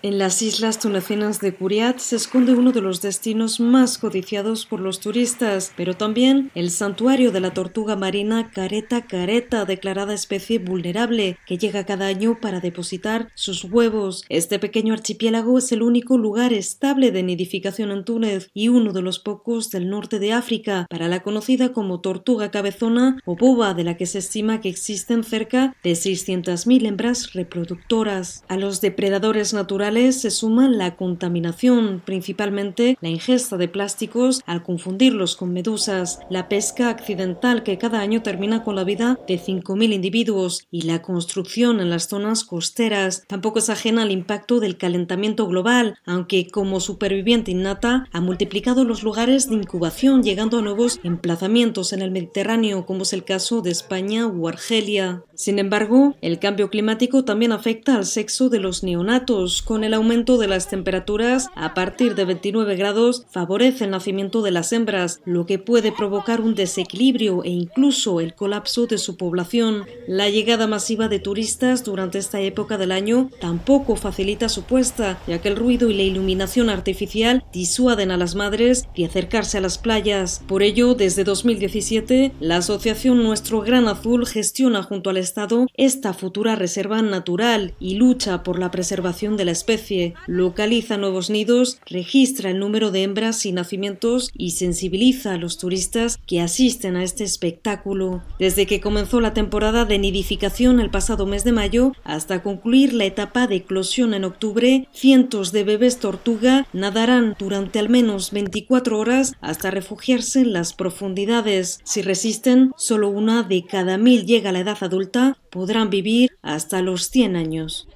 En las islas tunecinas de Curiat se esconde uno de los destinos más codiciados por los turistas, pero también el santuario de la tortuga marina Careta Careta, declarada especie vulnerable, que llega cada año para depositar sus huevos. Este pequeño archipiélago es el único lugar estable de nidificación en Túnez y uno de los pocos del norte de África para la conocida como tortuga cabezona o boba, de la que se estima que existen cerca de 600.000 hembras reproductoras. A los depredadores naturales se suman la contaminación, principalmente la ingesta de plásticos al confundirlos con medusas, la pesca accidental que cada año termina con la vida de 5.000 individuos y la construcción en las zonas costeras. Tampoco es ajena al impacto del calentamiento global, aunque como superviviente innata ha multiplicado los lugares de incubación llegando a nuevos emplazamientos en el Mediterráneo, como es el caso de España o Argelia. Sin embargo, el cambio climático también afecta al sexo de los neonatos, con el aumento de las temperaturas a partir de 29 grados favorece el nacimiento de las hembras, lo que puede provocar un desequilibrio e incluso el colapso de su población. La llegada masiva de turistas durante esta época del año tampoco facilita su puesta, ya que el ruido y la iluminación artificial disuaden a las madres de acercarse a las playas. Por ello, desde 2017, la asociación Nuestro Gran Azul gestiona junto al Estado esta futura reserva natural y lucha por la preservación de la especie especie, localiza nuevos nidos, registra el número de hembras y nacimientos y sensibiliza a los turistas que asisten a este espectáculo. Desde que comenzó la temporada de nidificación el pasado mes de mayo hasta concluir la etapa de eclosión en octubre, cientos de bebés tortuga nadarán durante al menos 24 horas hasta refugiarse en las profundidades. Si resisten, solo una de cada mil llega a la edad adulta, podrán vivir hasta los 100 años.